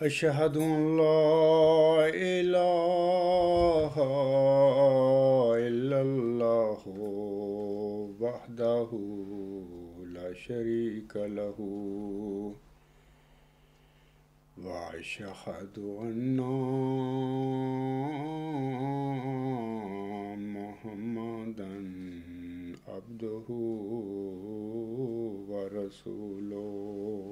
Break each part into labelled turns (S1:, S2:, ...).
S1: أشهد أن لا إله
S2: إلا الله وحده لا شريك له وأشهد أن محمدا عبده ورسوله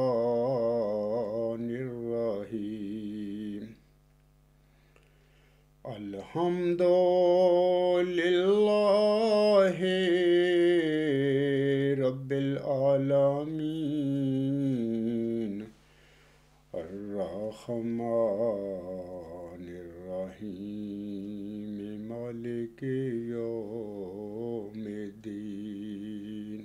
S2: الحمد لله رب العالمين الرحمن الرحيم مالك يوم الدين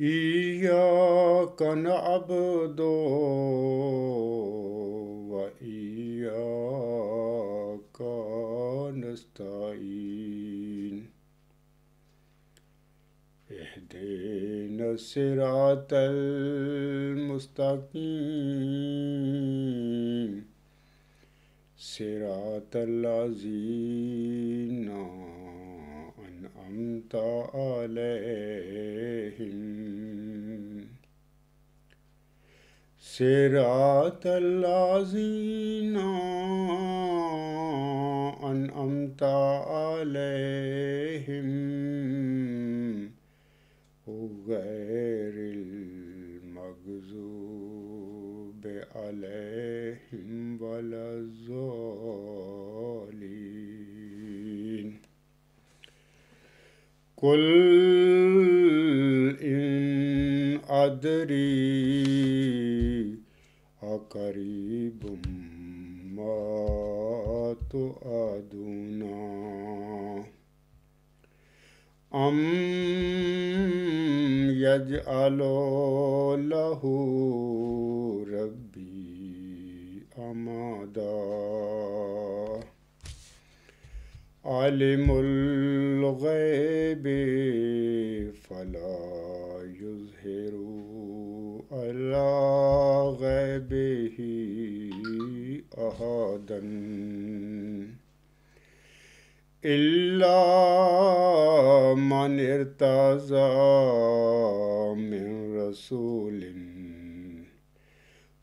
S2: إياك نعبد وإياك نستعين اهدنا الصراط المستقيم صراط الذين أنعمت عليهم صراط الذين أنعمت عليهم غير المغزوب عليهم ولا الظالين قل إن أدري أقريب मातु अदुना अम अं यज अलो लहु रबी अमद अलिमुल गैबे फला युजेरू अला गैबे ही أحدا إلا من ارتزى من رسول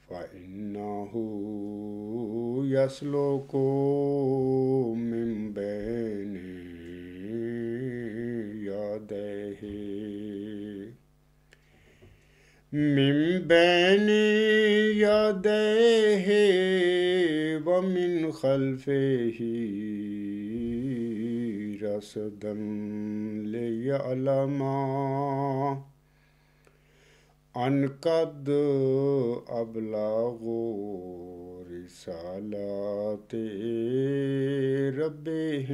S2: فإنه يسلك من بين يديه من بين يديه ومن خلفه رصدا ليعلم عن قد أبلغوا رسالات ربهم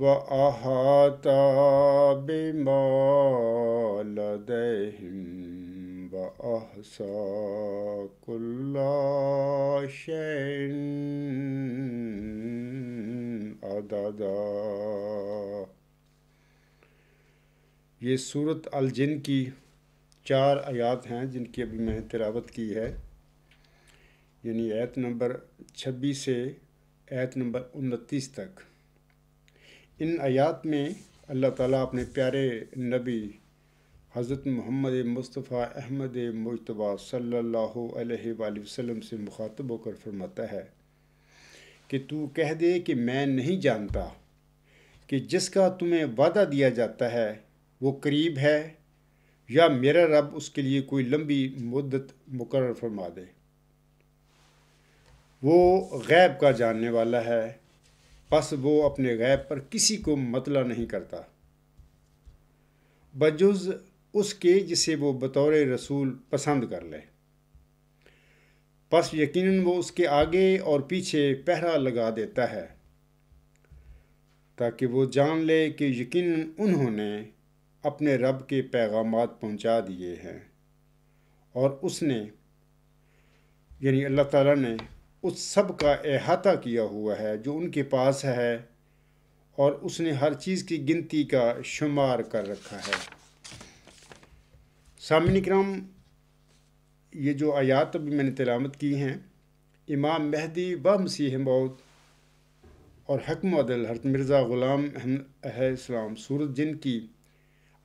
S2: وأحاط بما لديهم وأحصى अदादा
S1: ये सूरत अलजिन की चार आयात हैं जिनकी अभी मैंने तिलावत की है यानी ऐत नंबर छब्बीस से ऐत नंबर उनतीस तक इन आयात में अल्लाह ताला अपने प्यारे नबी हज़रत मोहम्मद मुस्तफ़ा अहमद मुशतबा सल्लल्लाहु वसल्लम से मुखातब होकर फरमाता है कि तू कह दे कि मैं नहीं जानता कि जिसका तुम्हें वादा दिया जाता है वो करीब है या मेरा रब उसके लिए कोई लंबी मुद्दत मुकर फरमा दे वो गैब का जानने वाला है बस वो अपने गैब पर किसी को मतला नहीं करता बजुज़ उसके जिसे वो बतौर रसूल पसंद कर ले बस यकीनन वो उसके आगे और पीछे पहरा लगा देता है ताकि वो जान ले कि यकीनन उन्होंने अपने रब के पैगाम पहुंचा दिए हैं और उसने यानी अल्लाह ताला ने उस सब का अहाता किया हुआ है जो उनके पास है और उसने हर चीज़ की गिनती का शुमार कर रखा है सामिन कराम ये जो आयात अभी मैंने तलामत की हैं इमाम मेहदी व मसीह मौत और हकम अदल हरत मिर्ज़ा ग़ुलाम इस्लाम सूरत जिन की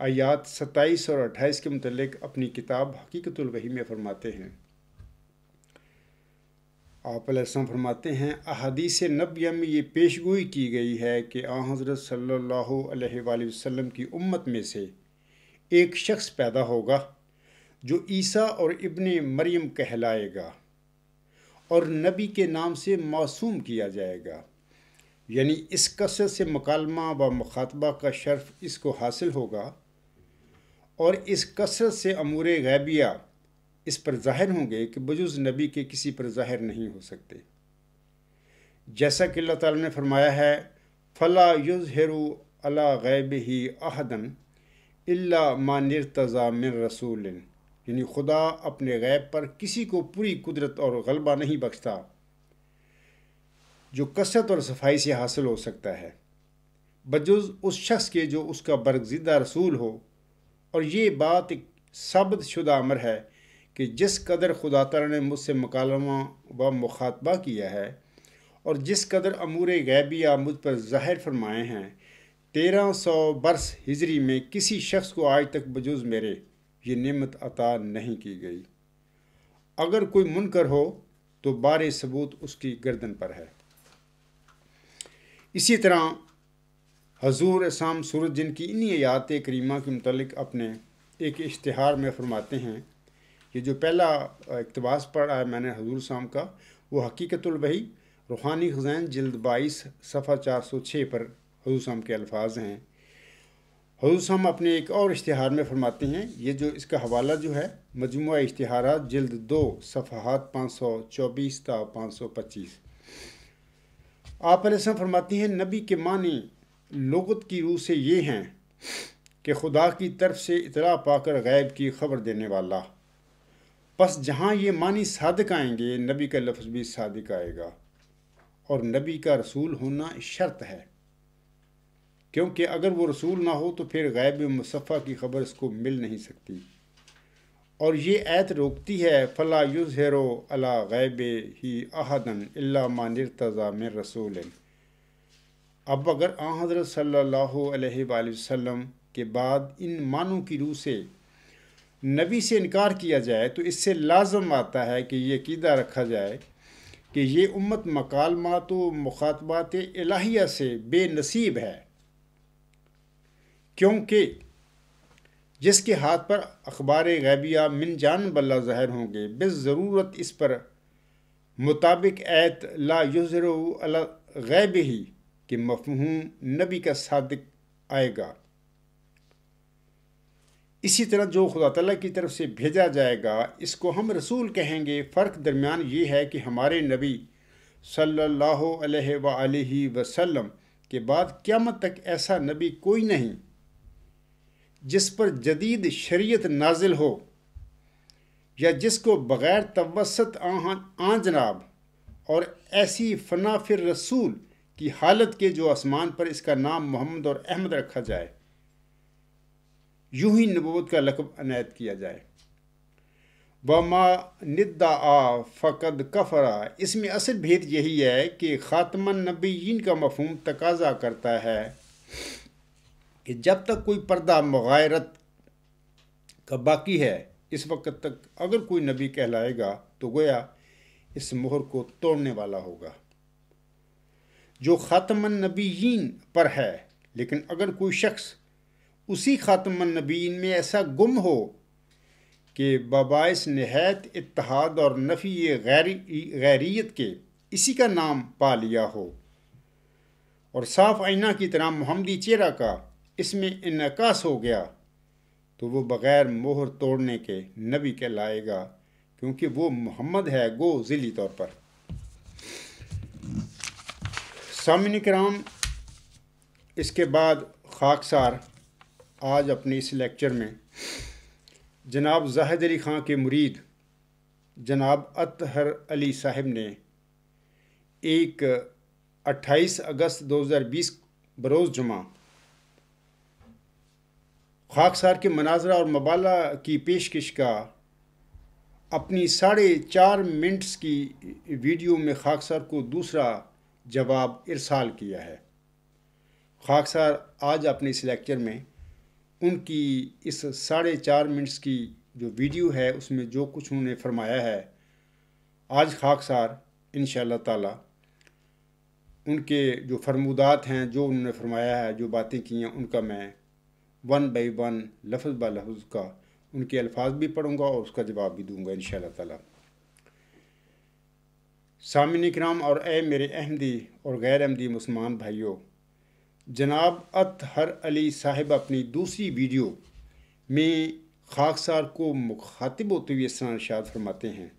S1: आयात सत्ताईस और अट्ठाईस के मतलब अपनी किताब हकीकतुलवही में फरमाते हैं आप फरमाते हैं अदीस नबी में ये पेशगोई की गई है कि आ हज़रत सल्लल्लाहु अलैहि की उम्मत में से एक शख्स पैदा होगा जो ईसा और इबन मरियम कहलाएगा और नबी के नाम से मासूम किया जाएगा यानी इस कसर से मकालमा व मखातबा का शर्फ इसको हासिल होगा और इस कसरत से अमूर गैबिया इस पर ज़ाहिर होंगे कि बजुज़ नबी के किसी पर ज़ाहिर नहीं हो सकते जैसा कि अल्लाह ताला ने फरमाया है फ़ला युज़ हेरू अला गैब ही अहदन अल्ला तज़ा मिन रसूल यानी खुदा अपने गैब पर किसी को पूरी कुदरत और गलबा नहीं बख्शता जो कसरत और सफाई से हासिल हो सकता है बजुज उस शख्स के जो उसका बरगजिदा रसूल हो और ये बात एक सबद शुदा अमर है कि जिस कदर खुदा तला ने मुझसे मकालमा व मुखातबा किया है और जिस कदर अमूर गैबिया मुझ पर ज़ाहिर फरमाए हैं तेरह सौ बरस हिजरी में किसी शख्स को आज तक बजुज मेरे ये नेमत अता नहीं की गई अगर कोई मुनकर हो तो बार सबूत उसकी गर्दन पर है इसी तरह हजूर शाम सूरज जिन की इन्हीं आयात करीमा के मतलब अपने एक इश्तहार में फरमाते हैं ये जो पहला इकतबास पढ़ा है मैंने हजूर शाम का वो हकीकतुल वही रूहानी खजैन जल्द बाईस सफ़ा चार सौ छः पर हजू साम के अल्फाज हैं हजू हजूसम अपने एक और इश्तहार में फरमाते हैं ये जो इसका हवाला जो है मजमू इश्तहार जल्द दो सफ़ात पाँच सौ चौबीस ता पाँच सौ पच्चीस आप अलैहिस्सलाम फरमाती हैं नबी के मानी लगत की रूह से ये हैं कि खुदा की तरफ से इतला पाकर गैब की खबर देने वाला बस जहाँ ये मानी सादक आएंगे नबी का लफ्ज़ भी सादक आएगा और नबी का रसूल होना शर्त है क्योंकि अगर वो रसूल ना हो तो फिर गैब मुसफ़ा की खबर इसको मिल नहीं सकती और ये ऐत रोकती है फ़ला युज़ हेरो अला गैब ही अहदन अल्ला में रसूल अब अगर आ हज़रत सल्लल्लाहु अलैहि वसल्लम के बाद इन मानों की रूह से नबी से इनकार किया जाए तो इससे लाजम आता है कि ये कीदा रखा जाए कि ये उम्मत मकालमात तो व मुखातबात इलाहिया से बेनसीब है क्योंकि जिसके हाथ पर अखबार गैबिया मिन जान बल्ला ज़ाहिर होंगे ज़रूरत इस पर मुताबिक ऐत ला युजर गैब ही कि मफहूम नबी का सादक आएगा इसी तरह जो खुदा तला की तरफ से भेजा जाएगा इसको हम रसूल कहेंगे फ़र्क दरमियान ये है कि हमारे नबी सल्लल्लाहु अलैहि वसल्लम के बाद क़्यामत तक ऐसा नबी कोई नहीं जिस पर जदीद शरीयत नाजिल हो या जिसको बग़ैर तवसत आं जनाब और ऐसी फ़ना फिर रसूल की हालत के जो आसमान पर इसका नाम मोहम्मद और अहमद रखा जाए यूं ही नबूत का लकब अनायत किया जाए बमा निदा आ फ़कद कफरा इसमें असल भेद यही है कि ख़ातमन नबीन का मफहम तकाजा करता है कि जब तक कोई पर्दा मगैरत का बाकी है इस वक्त तक अगर कोई नबी कहलाएगा तो गोया इस मोहर को तोड़ने वाला होगा जो ख़ातमन नबीन पर है लेकिन अगर कोई शख्स उसी ख़ातमन नबीन में ऐसा गुम हो कि बबाइस नहायत इतिहाद और नफ़ी गैरी गैरीत के इसी का नाम पा लिया हो और साफ आईना की तरह मोहम्मदी चेहरा का इसमें इनकास हो गया तो वो बग़ैर मोहर तोड़ने के नबी कहलाएगा क्योंकि वो मोहम्मद है गो ज़िली तौर पर सामिन कराम इसके बाद खाकसार आज अपने इस लेक्चर में जनाब जाहिद अली ख़ान के मुरीद जनाब अतहर अली साहब ने एक 28 अगस्त 2020 बरोज़ जुमा खाकसार के मनाजरा और मबाला की पेशकश का अपनी साढ़े चार मिनट्स की वीडियो में खाकसार को दूसरा जवाब इरसाल किया है खाकसार आज अपने इस लेक्चर में उनकी इस साढ़े चार मिनट्स की जो वीडियो है उसमें जो कुछ उन्होंने फरमाया है आज खाकसार इन ताला उनके जो फरमूदात हैं जो उन्होंने फरमाया है जो बातें की हैं उनका मैं वन बाई वन लफ्ज़ ब लफ्ज़ का उनके अल्फाज भी पढ़ूँगा और उसका जवाब भी दूंगा इन ताला सामिन कराम और ए मेरे अहमदी और गैर अहमदी मुसलमान भाइयों जनाब अत हर अली साहब अपनी दूसरी वीडियो में खाकसार को मुखातिब होते हुए इस तरह फरमाते हैं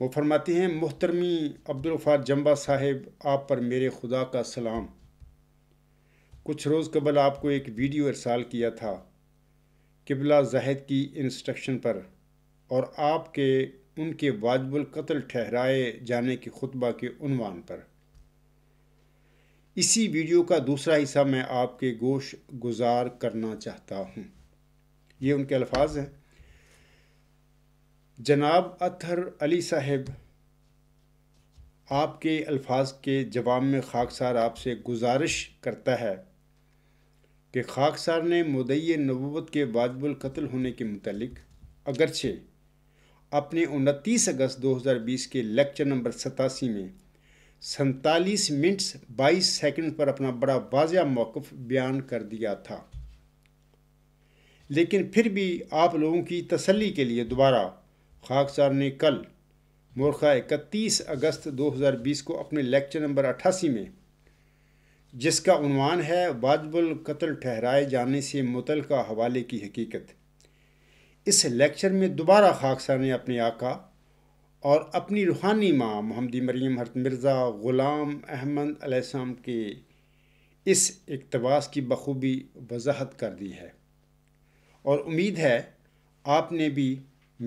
S1: वो फरमाते हैं मोहतरमी अब्दुलफ़ार जम्बा साहेब आप पर मेरे खुदा का सलाम कुछ रोज़ कबल आपको एक वीडियो इरसाल किया था किबला जाहिद की इंस्ट्रक्शन पर और आपके उनके वाजबुल कत्ल ठहराए जाने के खुतबा के उनवान पर इसी वीडियो का दूसरा हिस्सा मैं आपके गोश गुजार करना चाहता हूँ ये उनके अल्फाज हैं जनाब अथर अली साहब आपके अल्फाज के जवाब में खाकसार आपसे गुजारिश करता है कि खाकसार ने मुदय नबूत के वाजबुल कत्ल होने के मतलब अगरचे अपने उनतीस अगस्त 2020 के लेक्चर नंबर सतासी में सैतालीस मिनट्स बाईस सेकंड पर अपना बड़ा वाज़ मौक़ बयान कर दिया था लेकिन फिर भी आप लोगों की तसल्ली के लिए दोबारा खाकसार ने कल मोरखा इकतीस अगस्त 2020 को अपने लेक्चर नंबर अट्ठासी में जिसका उनवान है वाजबुल कत्ल ठहराए जाने से मुतल हवाले की हकीकत इस लेक्चर में दोबारा खाकसा ने अपने आका और अपनी रूहानी माँ मोहम्मदी मरीम हरत मिर्ज़ा ग़ुलाम अहमद अलैहिस्सलाम के इस इकतबास की बखूबी वजाहत कर दी है और उम्मीद है आपने भी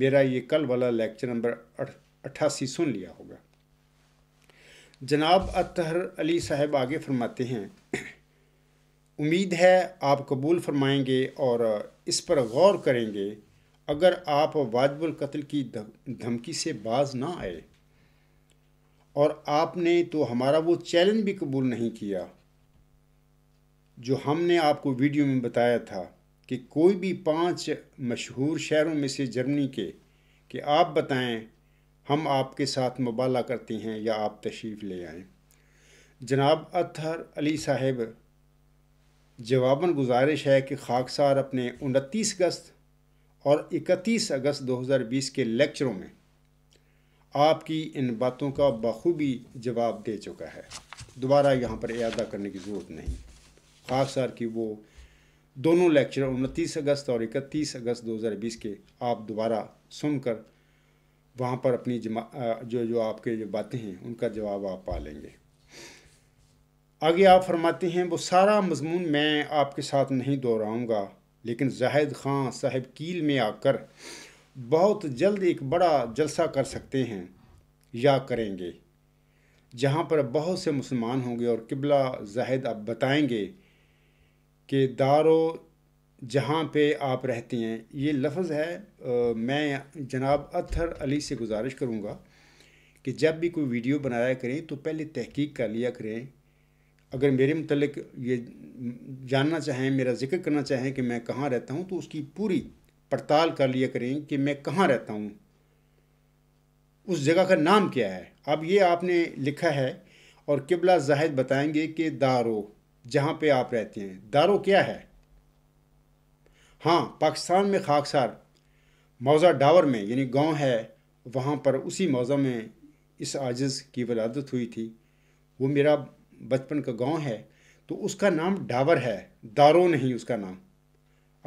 S1: मेरा ये कल वाला लेक्चर नंबर अठासी सुन लिया होगा जनाब अतहर अली साहब आगे फरमाते हैं उम्मीद है आप कबूल फरमाएंगे और इस पर गौर करेंगे अगर आप वाजबुल कत्ल की धमकी से बाज ना आए और आपने तो हमारा वो चैलेंज भी कबूल नहीं किया जो हमने आपको वीडियो में बताया था कि कोई भी पांच मशहूर शहरों में से जर्मनी के कि आप बताएं हम आपके साथ मुबाला करते हैं या आप तशरीफ़ ले आएँ जनाब अतहर अली साहब जवाबन गुजारिश है कि खाकसार अपने उनतीस अगस्त और इकतीस अगस्त 2020 के लेक्चरों में आपकी इन बातों का बखूबी जवाब दे चुका है दोबारा यहाँ पर अदा करने की ज़रूरत नहीं खाकसार की वो दोनों लेक्चर उनतीस अगस्त और इकतीस अगस्त 2020 के आप दोबारा सुनकर वहाँ पर अपनी जमा जो जो आपके जो बातें हैं उनका जवाब आप पा लेंगे आगे आप फरमाते हैं वो सारा मजमून मैं आपके साथ नहीं दोहराऊँगा लेकिन जाहिद ख़ान साहब कील में आकर बहुत जल्द एक बड़ा जलसा कर सकते हैं या करेंगे जहाँ पर बहुत से मुसलमान होंगे और किबला जाहिद अब बताएंगे कि दारो जहाँ पे आप रहती हैं ये लफ्ज़ है आ, मैं जनाब अथर अली से गुजारिश करूँगा कि जब भी कोई वीडियो बनाया करें तो पहले तहकीक कर लिया करें अगर मेरे मतलब ये जानना चाहें मेरा जिक्र करना चाहें कि मैं कहाँ रहता हूँ तो उसकी पूरी पड़ताल कर लिया करें कि मैं कहाँ रहता हूँ उस जगह का नाम क्या है अब ये आपने लिखा है और किबला जाहिद बताएंगे कि दारो जहाँ पे आप रहते हैं दारो क्या है हाँ पाकिस्तान में खाकसार मौज़ा डावर में यानी गांव है वहाँ पर उसी मौज़ा में इस आजिज की वलादत हुई थी वो मेरा बचपन का गांव है तो उसका नाम डावर है दारो नहीं उसका नाम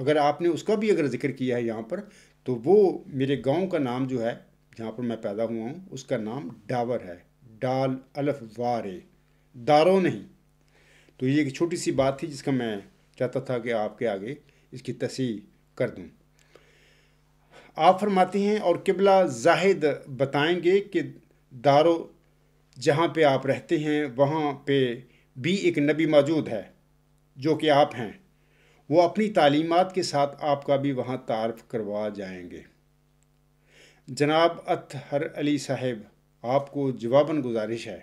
S1: अगर आपने उसका भी अगर जिक्र किया है यहाँ पर तो वो मेरे गांव का नाम जो है जहाँ पर मैं पैदा हुआ हूँ उसका नाम डावर है डाल अलफ वारे दारो नहीं तो ये एक छोटी सी बात थी जिसका मैं चाहता था कि आपके आगे इसकी तसी कर दूँ आप फरमाते हैं और किबला जाहिद बताएंगे कि दारो जहाँ पे आप रहते हैं वहाँ पे भी एक नबी मौजूद है जो कि आप हैं वो अपनी तालीमत के साथ आपका भी वहाँ तारफ़ करवा जाएंगे जनाब अतहर अली साहब आपको जवाबन गुजारिश है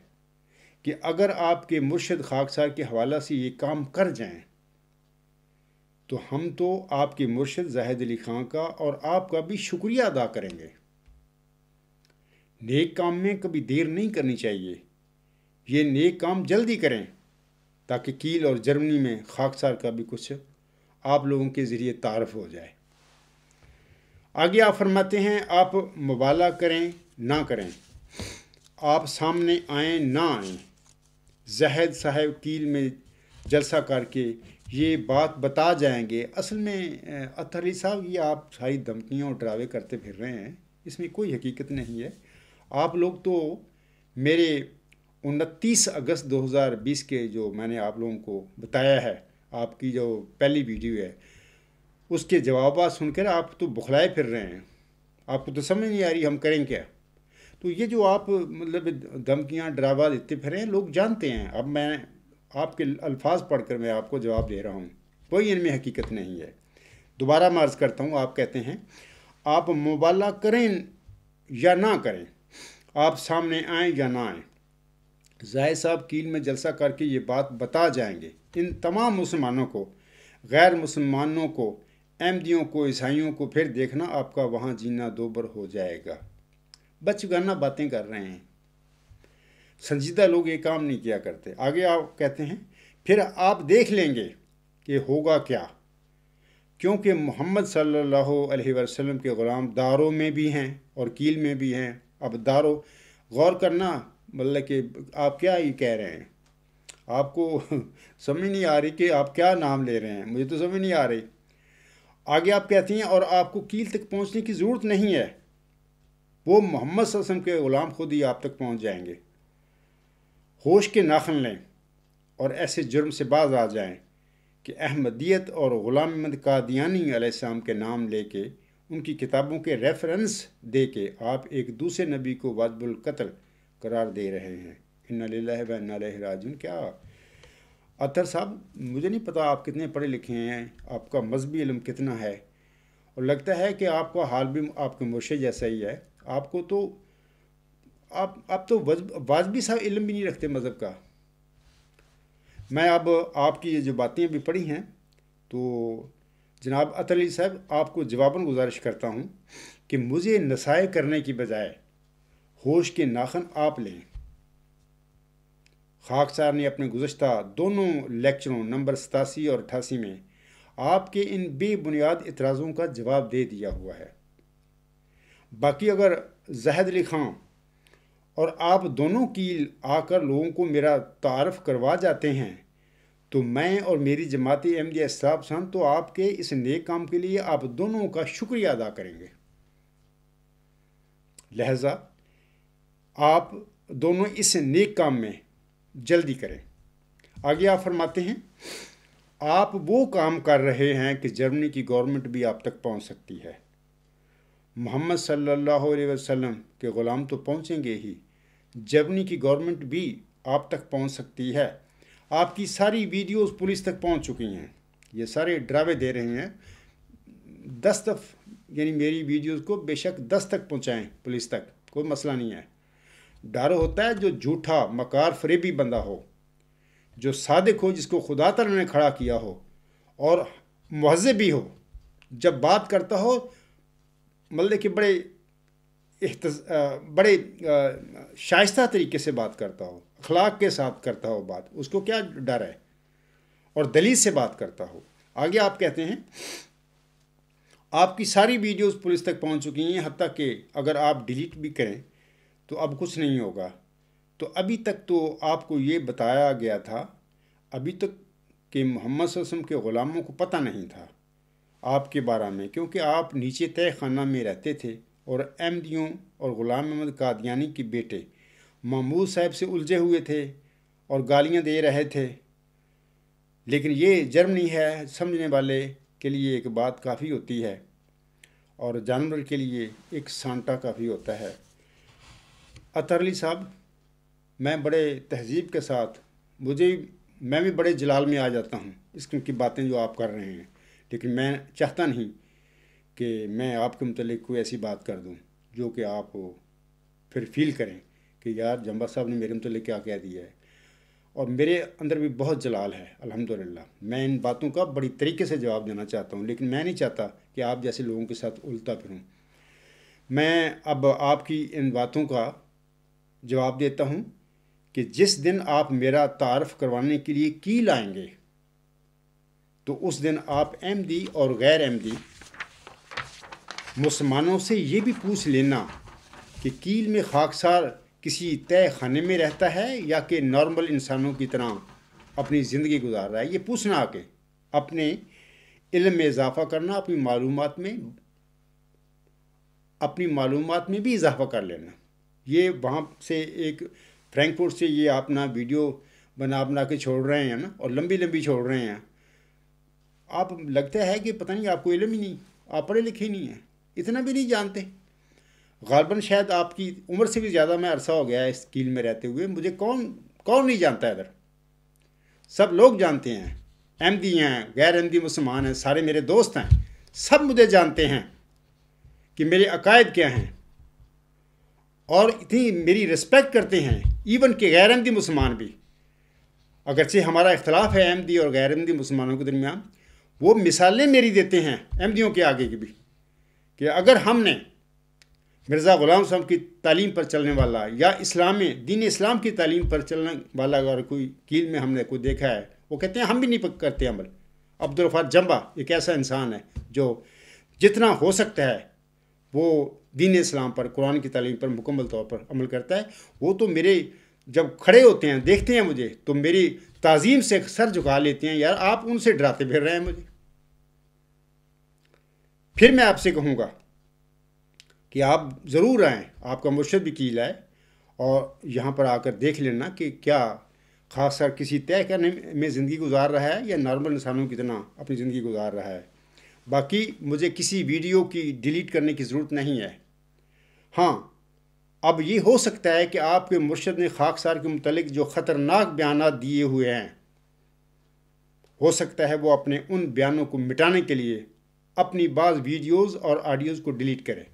S1: कि अगर आपके मुर्शद खाकसार के हवाला से ये काम कर जाएं तो हम तो आपके मुर्शद जाहिद अली खां का और आपका भी शुक्रिया अदा करेंगे नेक काम में कभी देर नहीं करनी चाहिए ये नेक काम जल्दी करें ताकि कील और जर्मनी में खाकसार का भी कुछ आप लोगों के ज़रिए तारफ़ हो जाए आगे आप फरमाते हैं आप मुबाला करें ना करें आप सामने आए ना आए जहद साहब कील में जलसा करके ये बात बता जाएंगे असल में अतहरी साहब ये आप सारी धमकियाँ और ड्रावे करते फिर रहे हैं इसमें कोई हकीकत नहीं है आप लोग तो मेरे उनतीस अगस्त 2020 के जो मैंने आप लोगों को बताया है आपकी जो पहली वीडियो है उसके जवाब सुनकर आप तो बुखलाए फिर रहे हैं आपको तो समझ नहीं आ रही हम करें क्या तो ये जो आप मतलब धमकियाँ डरावा देते फिर रहे हैं लोग जानते हैं अब मैं आपके अल्फाज पढ़कर मैं आपको जवाब दे रहा हूँ कोई इनमें हकीकत नहीं है दोबारा मर्ज करता हूँ आप कहते हैं आप मुबाला करें या ना करें आप सामने आए या ना आए जाहिर साहब कील में जलसा करके ये बात बता जाएंगे इन तमाम मुसलमानों को गैर मुसलमानों को अहमदियों को ईसाइयों को फिर देखना आपका वहाँ जीना दोबर हो जाएगा बचगाना बातें कर रहे हैं संजीदा लोग ये काम नहीं किया करते आगे आप कहते हैं फिर आप देख लेंगे कि होगा क्या क्योंकि मोहम्मद सल्लल्लाहु अलैहि वसल्लम के ग़ुलाम दारों में भी हैं और कील में भी हैं अब दारो गौर करना मतलब कि आप क्या ही कह रहे हैं आपको समझ नहीं आ रही कि आप क्या नाम ले रहे हैं मुझे तो समझ नहीं आ रही आगे आप कहती हैं और आपको कील तक पहुंचने की ज़रूरत नहीं है वो मोहम्मद वसम के ग़ुलाम खुद ही आप तक पहुंच जाएंगे होश के नाखन लें और ऐसे जुर्म से बाज आ जाएं कि अहमदियत और ग़ुलाम अहमद कादियानी आसमाम के नाम लेके उनकी किताबों के रेफरेंस दे के आप एक दूसरे नबी को वाजबुल करार दे रहे हैं इन व क्या अतर साहब मुझे नहीं पता आप कितने पढ़े लिखे हैं आपका मजहबी इलम कितना है और लगता है कि आपका हाल भी आपके मुर्शे जैसा ही है आपको तो आप आप तो वाजबी सा इलम भी नहीं रखते मज़हब का मैं अब आपकी ये जो बातें अभी पढ़ी हैं तो जनाब अतली साहब आपको जवाबन गुजारिश करता हूँ कि मुझे नसाए करने की बजाय होश के नाखन आप लें खाकसार ने अपने गुजशत दोनों लेक्चरों नंबर सतासी और अठासी में आपके इन बेबुनियाद इतराज़ों का जवाब दे दिया हुआ है बाकी अगर जहद अली खां और आप दोनों की आकर लोगों को मेरा तारफ़ करवा जाते हैं तो मैं और मेरी जमाती एम डी साहब सन तो आपके इस नेक काम के लिए आप दोनों का शुक्रिया अदा करेंगे लहजा आप दोनों इस नेक काम में जल्दी करें आगे आप फरमाते हैं आप वो काम कर रहे हैं कि जर्मनी की गवर्नमेंट भी आप तक पहुंच सकती है मोहम्मद सल्लल्लाहु अलैहि वसल्लम के ग़ुलाम तो पहुंचेंगे ही जर्मनी की गवर्नमेंट भी आप तक पहुंच सकती है आपकी सारी वीडियोस पुलिस तक पहुंच चुकी हैं ये सारे डरावे दे रहे हैं दस तक यानी मेरी वीडियोस को बेशक दस तक पहुंचाएं पुलिस तक कोई मसला नहीं है डर होता है जो झूठा मकार फरेबी बंदा हो जो सादक हो जिसको खुदा तर ने खड़ा किया हो और महजब भी हो जब बात करता हो मतलब कि बड़े बड़े शाइस्ता तरीके से बात करता हो अखलाक के साथ करता हो बात उसको क्या डर है और दलील से बात करता हो आगे आप कहते हैं आपकी सारी वीडियोस पुलिस तक पहुंच चुकी हैं हती कि अगर आप डिलीट भी करें तो अब कुछ नहीं होगा तो अभी तक तो आपको ये बताया गया था अभी तक कि मोहम्मद वसम के ग़ुलामों को पता नहीं था आपके बारे में क्योंकि आप नीचे तय खाना में रहते थे और एम डी और ग़ुलाम अहमद कादियानी के बेटे महमूद साहब से उलझे हुए थे और गालियां दे रहे थे लेकिन ये जर्मनी है समझने वाले के लिए एक बात काफ़ी होती है और जानवर के लिए एक सांटा काफ़ी होता है अतरली साहब मैं बड़े तहजीब के साथ मुझे मैं भी बड़े जलाल में आ जाता हूँ इस की बातें जो आप कर रहे हैं लेकिन मैं चाहता नहीं कि मैं आपके मतलब कोई ऐसी बात कर दूँ जो कि आप फिर फील करें कि यार जम्बा साहब ने मेरे मतलब क्या कह दिया है और मेरे अंदर भी बहुत जलाल है अल्हम्दुलिल्लाह मैं इन बातों का बड़ी तरीके से जवाब देना चाहता हूँ लेकिन मैं नहीं चाहता कि आप जैसे लोगों के साथ उल्टा फिरूँ मैं अब आपकी इन बातों का जवाब देता हूँ कि जिस दिन आप मेरा तारफ़ करवाने के लिए की लाएंगे तो उस दिन आप दी और गैर दी मुसलमानों से ये भी पूछ लेना कि कील में खाकसार किसी तय खाने में रहता है या कि नॉर्मल इंसानों की तरह अपनी ज़िंदगी गुजार रहा है ये पूछना आके अपने इल्म में इजाफा करना अपनी मालूम में अपनी मालूम में भी इजाफा कर लेना ये वहाँ से एक फ्रैंकफर्ट से ये अपना वीडियो बना बना के छोड़ रहे हैं ना और लंबी लंबी छोड़ रहे हैं आप लगता है कि पता नहीं आपको इलम ही नहीं आप पढ़े लिखे नहीं हैं इतना भी नहीं जानते गालबन शायद आपकी उम्र से भी ज़्यादा मैं अरसा हो गया है इस कील में रहते हुए मुझे कौन कौन नहीं जानता है इधर सब लोग जानते हैं अहमदी हैं गैर अहमदी मुसलमान हैं सारे मेरे दोस्त हैं सब मुझे जानते हैं कि मेरे अकायद क्या हैं और इतनी मेरी रिस्पेक्ट करते हैं इवन के गैर अहमदी मुसलमान भी अगरचे हमारा इख्तलाफ है अहमदी और गैर अहमदी मुसलमानों के दरमियान वो मिसालें मेरी देते हैं अहमदियों के आगे की भी कि अगर हमने मिर्ज़ा ग़ुलाम साहब की तालीम पर चलने वाला या इस्लाम में दीन इस्लाम की तालीम पर चलने वाला अगर कोई कील में हमने कोई देखा है वो कहते हैं हम भी नहीं करते अमल अब्दुलफ़ार जम्बा एक ऐसा इंसान है जो जितना हो सकता है वो दीन इस्लाम पर कुरान की तालीम पर मुकम्मल तौर पर अमल करता है वो तो मेरे जब खड़े होते हैं देखते हैं मुझे तो मेरी तज़ीम से सर झुका लेते हैं यार आप उनसे डराते फिर रहे हैं मुझे फिर मैं आपसे कहूँगा कि आप ज़रूर आएँ आपका मुर्शद भी की जाए और यहाँ पर आकर देख लेना कि क्या खास कर किसी तय करने में ज़िंदगी गुजार रहा है या नॉर्मल इंसानों की तरह अपनी ज़िंदगी गुजार रहा है बाकी मुझे किसी वीडियो की डिलीट करने की ज़रूरत नहीं है हाँ अब ये हो सकता है कि आपके मुर्शद ने खाकसार के मतलब जो ख़तरनाक बयान दिए हुए हैं हो सकता है वो अपने उन बयानों को मिटाने के लिए अपनी बाज़ वीडियोस और आडियोज को डिलीट करें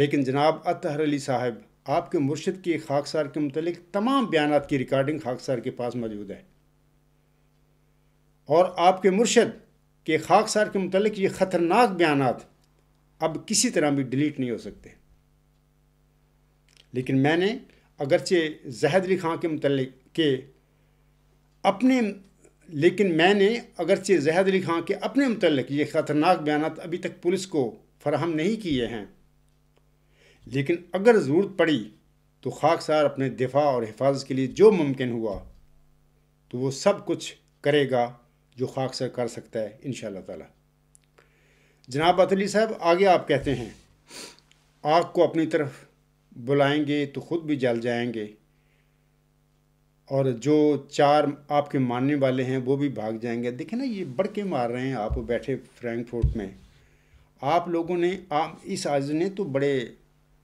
S1: लेकिन जनाब अतहर अली साहब आपके मुर्शद के खाकसार के मतलब तमाम बयान की रिकॉर्डिंग खाकसार के पास मौजूद है और आपके मुर्शद के खाकसार के मतलब ये ख़तरनाक बयान अब किसी तरह भी डिलीट नहीं हो सकते लेकिन मैंने अगरचे जहद अली खां के मतलब के अपने लेकिन मैंने अगरचे जहद अली खां के अपने मतलब ये ख़तरनाक बयान अभी तक पुलिस को फराहम नहीं किए हैं लेकिन अगर ज़रूरत पड़ी तो खाकसार अपने दिफा और हिफाजत के लिए जो मुमकिन हुआ तो वो सब कुछ करेगा जो खाकसर कर सकता है इन ताला जनाब अतली साहब आगे आप कहते हैं आग को अपनी तरफ बुलाएंगे तो ख़ुद भी जल जाएंगे और जो चार आपके मानने वाले हैं वो भी भाग जाएंगे देखिए ना ये बढ़ के मार रहे हैं आप बैठे फ्रैंकफोर्ट में आप लोगों ने आप इस आज ने तो बड़े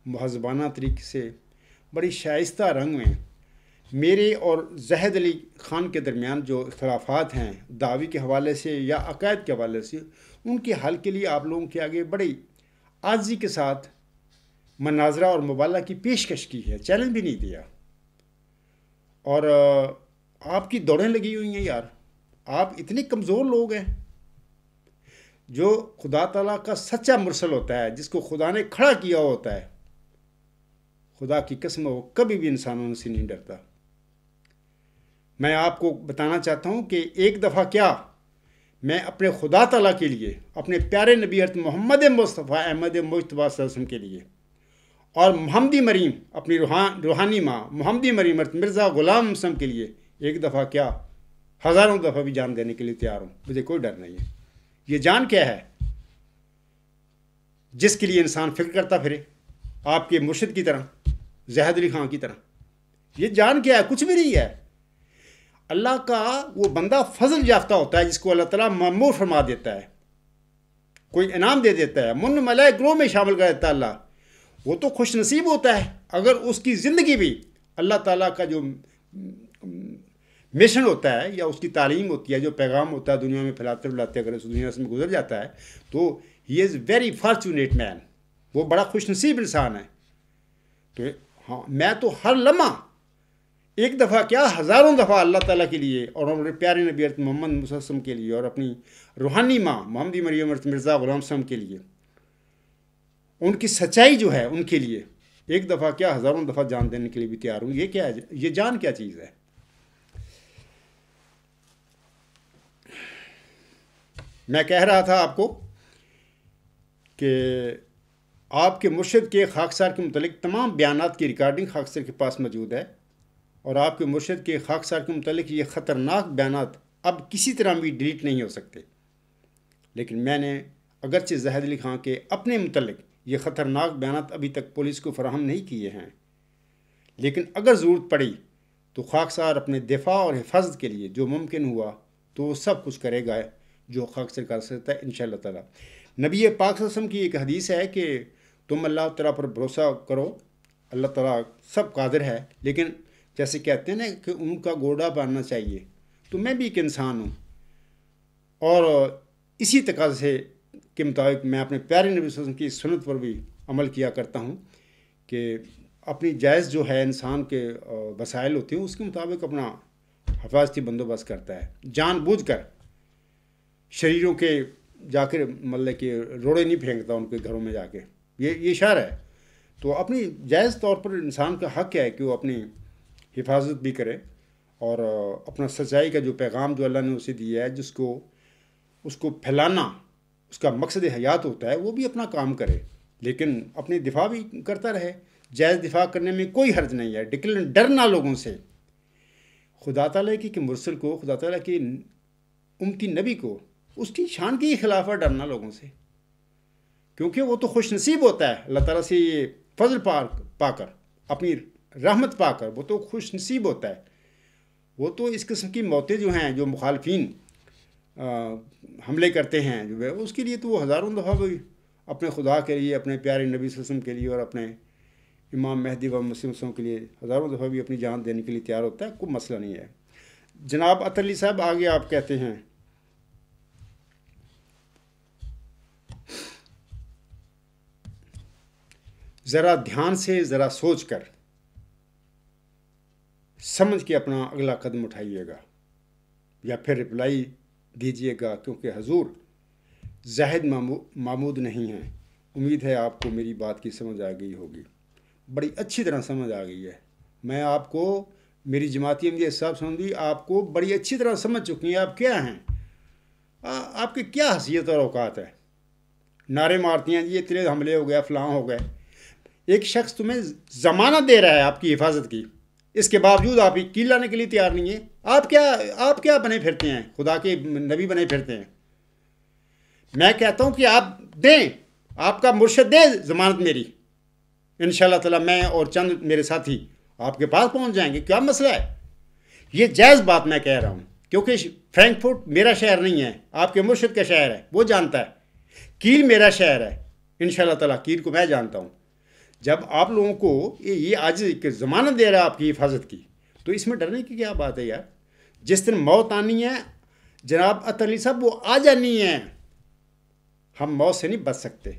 S1: महजबाना तरीके से बड़ी शाइस्ता रंग में मेरे और जहद अली ख़ान के दरमियान जो अख्तलाफात हैं दावे के हवाले से या अकैद के हवाले से उनके हल के लिए आप लोगों के आगे बड़ी आजी के साथ मनाजरा और मुबाला की पेशकश की है चैलेंज भी नहीं दिया और आपकी दौड़ें लगी हुई हैं यार आप इतने कमज़ोर लोग हैं जो खुदा तला का सच्चा मुरसल होता है जिसको खुदा ने खड़ा किया होता है खुदा की कस्म वो कभी भी इंसानों से नहीं डरता मैं आपको बताना चाहता हूँ कि एक दफ़ा क्या मैं अपने खुदा तला के लिए अपने प्यारे नबी अर्थ मोहम्मद मुस्तफ़ा अहमद मुशतबा के लिए और मोहम्मदी मरीम अपनी रूहान रूहानी माँ मोहम्मदी मरीम मिर्ज़ा ग़ुलाम मसम के लिए एक दफ़ा क्या हज़ारों दफ़ा भी जान देने के लिए तैयार हूँ मुझे कोई डर नहीं है ये जान क्या है जिसके लिए इंसान फिक्र करता फिरे आपके मुर्शद की तरह जहद अली खां की तरह ये जान क्या है कुछ भी नहीं है अल्लाह का वो बंदा फजल याफ्ता होता है जिसको अल्लाह ताला ममू फरमा देता है कोई इनाम दे देता है मुन मलाय ग्रोह में शामिल कर देता है अल्लाह वो तो खुश नसीब होता है अगर उसकी ज़िंदगी भी अल्लाह ताला का जो मिशन होता है या उसकी तालीम होती है जो पैगाम होता है दुनिया में फैलाते फैलाते अगर उस दुनिया से गुजर जाता है तो he is very fortunate man वो बड़ा खुश नसीब इंसान है तो हाँ मैं तो हर लम्हा एक दफ़ा क्या हज़ारों दफ़ा अल्लाह ताला के लिए और हमारे प्यारे नबी मोहम्मद मुसम के लिए और अपनी रूहानी माँ मोहम्मदी मरियम मिर्ज़ा गुलाम सम के लिए उनकी सच्चाई जो है उनके लिए एक दफ़ा क्या हज़ारों दफ़ा जान देने के लिए भी तैयार हूँ ये क्या है ये जान क्या चीज़ है मैं कह रहा था आपको कि आपके मुर्शद के खाकसार के मतलब तमाम बयान की रिकॉर्डिंग खाकसार के पास मौजूद है और आपके मुर्शद के खाकसार के मतलब ये ख़तरनाक बयान अब किसी तरह भी डिलीट नहीं हो सकते लेकिन मैंने अगरचे जहद अली खां के अपने मतलब ये ख़तरनाक बयान अभी तक पुलिस को फराहम नहीं किए हैं लेकिन अगर ज़रूरत पड़ी तो खाकसार अपने दिफा और हिफाजत के लिए जो मुमकिन हुआ तो वो सब कुछ करेगा जो खाकसर कर सकता है इन ताला नबी पाक की एक हदीस है कि तुम अल्लाह तला पर भरोसा करो अल्लाह तला सब कादर है लेकिन जैसे कहते हैं ना कि उनका गोड़ा बनना चाहिए तो मैं भी एक इंसान हूँ और इसी तक से के मुताबिक मैं अपने प्यारे नबी वसम की सुनत पर भी अमल किया करता हूँ कि अपनी जायज़ जो है इंसान के वसाइल होते हैं उसके मुताबिक अपना हफाजती बंदोबस्त करता है जानबूझ कर शरीरों के जाकर मतलब कि रोड़े नहीं फेंकता उनके घरों में जाके ये ये इशारा है तो अपनी जायज़ तौर पर इंसान का हक है कि वो अपनी हिफाजत भी करे और अपना सच्चाई का जो पैगाम जो अल्लाह ने उसे दिया है जिसको उसको फैलाना उसका मकसद हयात होता है वो भी अपना काम करे लेकिन अपने दिफा भी करता रहे जायज़ दिफा करने में कोई हर्ज नहीं है डिकल डरना लोगों से खुदा तला की कि मुरसल को खुदा तला की उमती नबी को उसकी शान के खिलाफ है डरना लोगों से क्योंकि वो तो खुश नसीब होता है अल्लाह तला से फजल पा पाकर अपनी रहमत पाकर वो तो खुश नसीब होता है वो तो इस किस्म की मौतें जो हैं जो मुखालफी हमले करते हैं जो है उसके लिए तो वो हज़ारों दफ़ा भी अपने खुदा के लिए अपने प्यारे नबी वसम के लिए और अपने इमाम महदी व मुस्लिम वसम के लिए हज़ारों दफ़ा भी अपनी जान देने के लिए तैयार होता है कोई मसला नहीं है जनाब अतली साहब आगे आप कहते हैं ज़रा ध्यान से ज़रा सोच कर समझ के अपना अगला कदम उठाइएगा या फिर रिप्लाई दीजिएगा क्योंकि हजूर मामू मामूद नहीं है उम्मीद है आपको मेरी बात की समझ आ गई होगी बड़ी अच्छी तरह समझ आ गई है मैं आपको मेरी जमाती एम साहब समझी आपको बड़ी अच्छी तरह समझ चुकी हैं आप क्या हैं आपकी क्या हसीियत और अवकात है नारे मारती हैं जी इतने हमले हो गए फलां हो गए एक शख्स तुम्हें ज़मानत दे रहा है आपकी हिफाजत की इसके बावजूद आप कील लाने के लिए तैयार नहीं है आप क्या आप क्या बने फिरते हैं खुदा के नबी बने फिरते हैं मैं कहता हूं कि आप दें आपका मुर्शद दे जमानत मेरी इन ताला मैं और चंद मेरे साथी आपके पास पहुंच जाएंगे क्या मसला है ये जायज़ बात मैं कह रहा हूं क्योंकि फ्रैंकफर्ट मेरा शहर नहीं है आपके मुर्शद का शहर है वो जानता है कील मेरा शहर है इन ताला कील को मैं जानता हूँ जब आप लोगों को ये ये आज एक ज़मानत दे रहा है आपकी हिफाजत की तो इसमें डरने की क्या बात है यार जिस दिन मौत आनी है जनाब अतली साहब वो आ जानी है हम मौत से नहीं बच सकते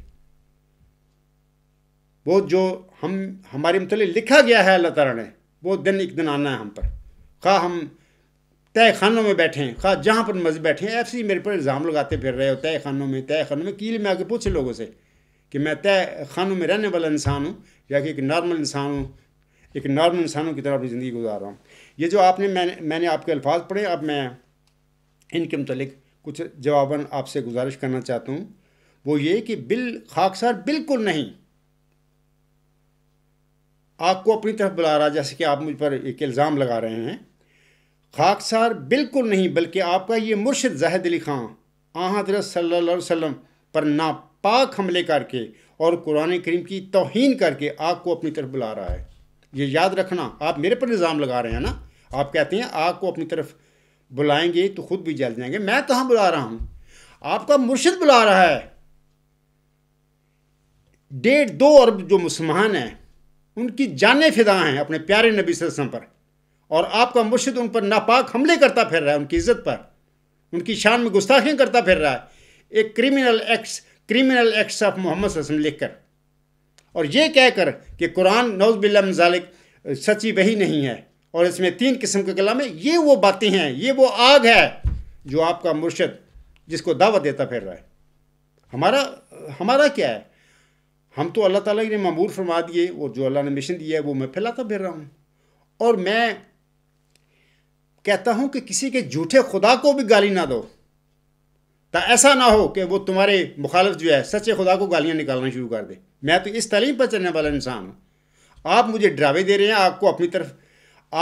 S1: वो जो हम हमारे मतलब लिखा गया है अल्लाह तला ने वो दिन एक दिन आना है हम पर खा हम तय खानों में बैठे हैं खा जहाँ पर मज़े बैठे हैं ऐसे ही मेरे पर इल्ज़ाम लगाते फिर रहे हो तय खानों में तय खानों में कील में आके पूछे लोगों से कि मैं तय खानों में रहने वाला इंसान हूँ या कि एक नॉर्मल इंसान हूँ एक नॉर्मल इंसानों की तरह अपनी ज़िंदगी गुजार रहा हूँ ये जो आपने मैंने मैंने आपके अल्फाज पढ़े अब मैं इनके मतलब कुछ जवाबन आपसे गुजारिश करना चाहता हूँ वो ये कि बिल खाकसार बिल्कुल नहीं आपको अपनी तरफ बुला रहा जैसे कि आप मुझ पर एक इल्ज़ाम लगा रहे हैं खाकसार बिल्कुल नहीं बल्कि आपका ये मुर्शद जाहद अली खां आ हजरत पर ना पाक हमले करके और कुरान करीम की तोहन करके आग को अपनी तरफ बुला रहा है ये याद रखना आप मेरे पर इल्ज़ाम लगा रहे हैं ना आप कहते हैं आग को अपनी तरफ बुलाएंगे तो खुद भी जल जाएंगे मैं कहाँ बुला रहा हूँ आपका मुर्शिद बुला रहा है डेढ़ दो अरब जो मुसलमान हैं उनकी जाने फिदा हैं अपने प्यारे नबी वसम पर और आपका मुर्शिद उन पर नापाक हमले करता फिर रहा है उनकी इज्जत पर उनकी शान में गुस्ताखियाँ करता फिर रहा है एक criminal act criminal acts of Mohammad Wasim लिख कर और ये कहकर कि कुरान नौजबिल्ला मजालिक सच्ची वही नहीं है और इसमें तीन किस्म के कलाम है ये वो बातें हैं ये वो आग है जो आपका मुर्शद जिसको दावा देता फिर रहा है हमारा हमारा क्या है हम तो अल्लाह ताला ने मामूर फरमा दिए और जो अल्लाह ने मिशन दिया है वो मैं फैलाता फिर रहा हूँ और मैं कहता हूँ कि किसी के झूठे खुदा को भी गाली ना दो तो ऐसा ना हो कि वो तुम्हारे मुखालफ जो है सच्चे खुदा को गालियाँ निकालना शुरू कर दे मैं तो इस तालीम पर चलने वाला इंसान हूँ आप मुझे ड्रावे दे रहे हैं आपको अपनी तरफ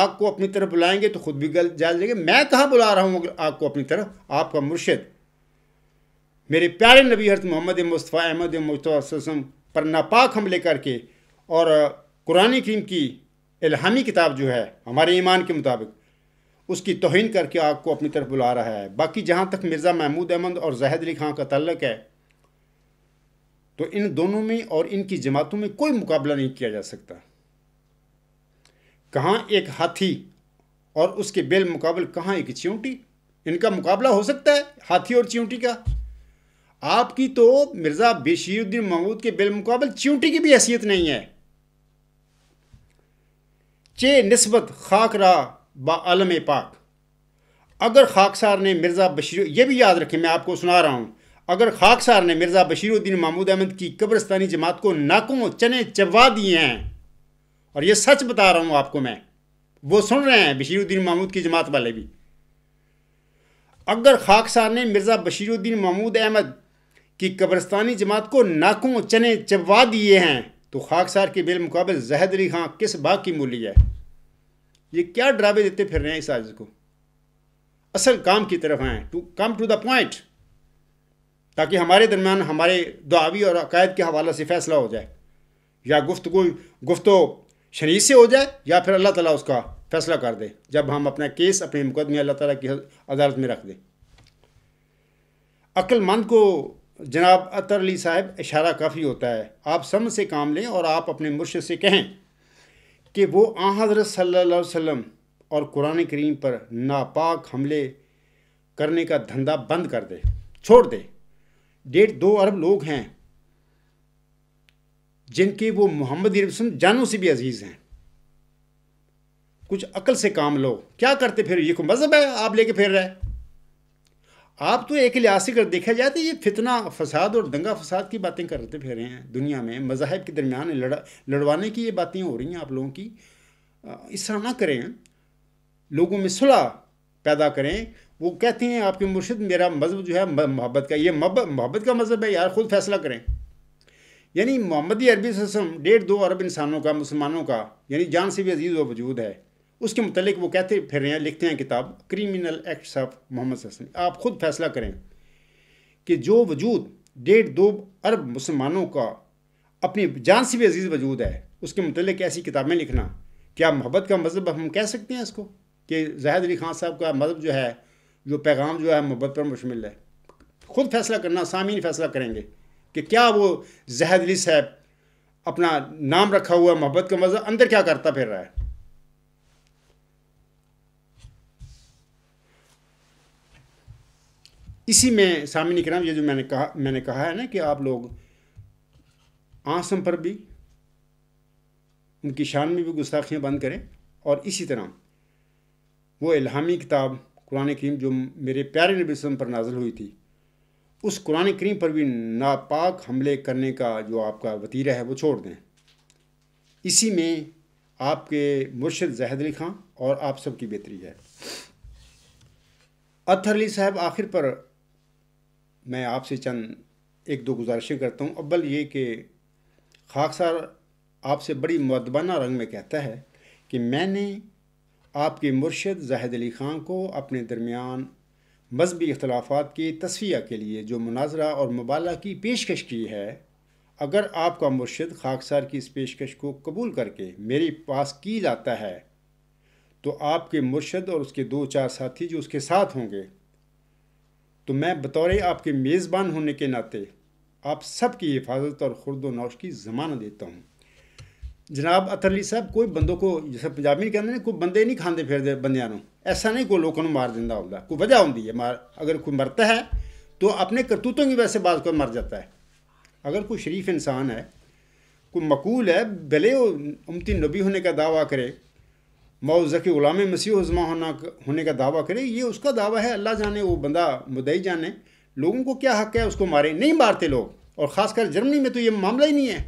S1: आग को अपनी तरफ बुलाएंगे तो खुद भी गल जाल देंगे मैं कहाँ बुला रहा हूँ आग को अपनी तरफ आपका मुर्शद मेरे प्यारे नबी हरत मोहम्मद मुस्तफ़ा अहमद मुस्तफ़ा पर नापाक हमले करके और कुरानी क्रीम की इलाहामी किताब जो है हमारे ईमान के मुताबिक उसकी तोहन करके आपको अपनी तरफ बुला रहा है बाकी जहाँ तक मिर्ज़ा महमूद अहमद और जहद अली खां का तल्लक है तो इन दोनों में और इनकी जमातों में कोई मुकाबला नहीं किया जा सकता कहाँ एक हाथी और उसके बेल मुकाबल कहाँ एक च्यूटी इनका मुकाबला हो सकता है हाथी और च्यूटी का आपकी तो मिर्ज़ा बशीरुद्दीन महमूद के मुकाबल च्यूटी की भी हैसियत नहीं है चे नस्बत खाकरा बालम पाक अगर खाकसार ने मिर्ज़ा बशीर ये भी याद रखें मैं आपको सुना रहा हूँ अगर खाकसार ने मिर्ज़ा बशीरुद्दीन महमूद अहमद की कब्रस्तानी जमात को नाकों चने चबा दिए हैं और ये सच बता रहा हूँ आपको मैं वो सुन रहे हैं बशीरुद्दीन महमूद की जमात वाले भी अगर खाकसार ने मिर्ज़ा बशीरुद्दीन महमूद अहमद की कब्रस्तानी जमात को नाकों चने चबा दिए हैं तो खाकसार के बिलमुकाबल जहद अली खां किस बाग की मूली है ये क्या ड्रावे देते फिर रहे हैं इस आयोजन को असल काम की तरफ आए to come to the point ताकि हमारे दरमियान हमारे दुआवी और अकायद के हवाले से फैसला हो जाए या गुफ्त गुफ्तो शरीर से हो जाए या फिर अल्लाह ताला उसका फैसला कर दे जब हम अपना केस अपने मुकदमे अल्लाह ताला की अदालत में रख दें अक्लमंद को जनाब अतर अली साहब इशारा काफ़ी होता है आप सम से काम लें और आप अपने मुर्शद से कहें कि वो आ हज़रत सल्ला वम और कुरान करीम पर नापाक हमले करने का धंधा बंद कर दे छोड़ दे डेढ़ दो अरब लोग हैं जिनके वो मोहम्मद रसम जानों से भी अजीज़ हैं कुछ अकल से काम लो क्या करते फिर ये को मज़हब है आप लेके फिर रहे आप तो एक लिहाज से अगर देखा जाए तो ये फितना फसाद और दंगा फसाद की बातें करते फिर रहे हैं दुनिया में मजाहब के दरमियान लड़ा लड़वाने की ये बातें हो रही हैं आप लोगों की इस तरह ना करें लोगों में सुलह पैदा करें वो कहते हैं आपके मुर्शद मेरा मज़हब जो है मोहब्बत का ये मोहब्बत का मज़हब है यार ख़ुद फैसला करें यानी मोहम्मदी अरबी ससम डेढ़ दो अरब इंसानों का मुसलमानों का यानी जान से भी अजीज़ व वजूद है उसके मतलब वो कहते फिर रहे हैं लिखते हैं किताब क्रिमिनल एक्ट्स ऑफ मोहम्मद आप खुद फैसला करें कि जो वजूद डेढ़ दो अरब मुसलमानों का अपनी जान से भी अजीज़ वजूद है उसके मतलब ऐसी किताबें लिखना क्या मोहब्बत का मजहब हम कह सकते हैं इसको कि जाहिद अली खान साहब का मजहब जो है जो पैगाम जो है मोहब्बत पर मुशमिल है खुद फैसला करना सामीन फैसला करेंगे कि क्या वो जहद अली साहब अपना नाम रखा हुआ मोहब्बत का मजहब अंदर क्या करता फिर रहा है इसी में सामिनी कराम ये जो मैंने कहा मैंने कहा है ना कि आप लोग आसम पर भी उनकी शान में भी गुस्ताखियाँ बंद करें और इसी तरह वो इलामी किताब कुरान करीम जो मेरे प्यारे नबी वसम पर नाजल हुई थी उस कुरान करीम पर भी नापाक हमले करने का जो आपका वतीरा है वो छोड़ दें इसी में आपके मुर्शद जहद अली खां और आप सबकी बेहतरी है अतर अली साहब आखिर पर मैं आपसे चंद एक दो गुजारिशें करता हूँ अव्वल ये कि खाकसार आपसे बड़ी मदबाना रंग में कहता है कि मैंने आपके मुर्शद जाहिद अली ख़ान को अपने दरमियान मजहबी अख्तलाफ़ा के तस्फिया के लिए जो मुनाजरा और मुबाला की पेशकश की है अगर आपका मुर्शद खाकसार की इस पेशकश को कबूल करके मेरे पास की जाता है तो आपके मुर्शद और उसके दो चार साथी जो उसके साथ होंगे तो मैं बतौर आपके मेज़बान होने के नाते आप सबकी हिफाजत और खुरद नौश की ज़मानत देता हूँ जनाब अतरली साहब कोई बंदों को जैसे पंजाबी नहीं कहते कोई बंदे नहीं खाते फिर बंदियां ऐसा नहीं कोई लोगों को मार देता होंगे कोई वजह होंगी है मार अगर कोई मरता है तो अपने करतूतों की वजह से बाज को मर जाता है अगर कोई शरीफ इंसान है कोई मकूल है भले वो उमती नबी होने का दावा करे जख़ी ग़ुलाम मसीह उजमा होना होने का दावा करे ये उसका दावा है अल्लाह जाने वो बंदा मुदई जाने लोगों को क्या हक है उसको मारे नहीं मारते लोग और ख़ासकर जर्मनी में तो ये मामला ही नहीं है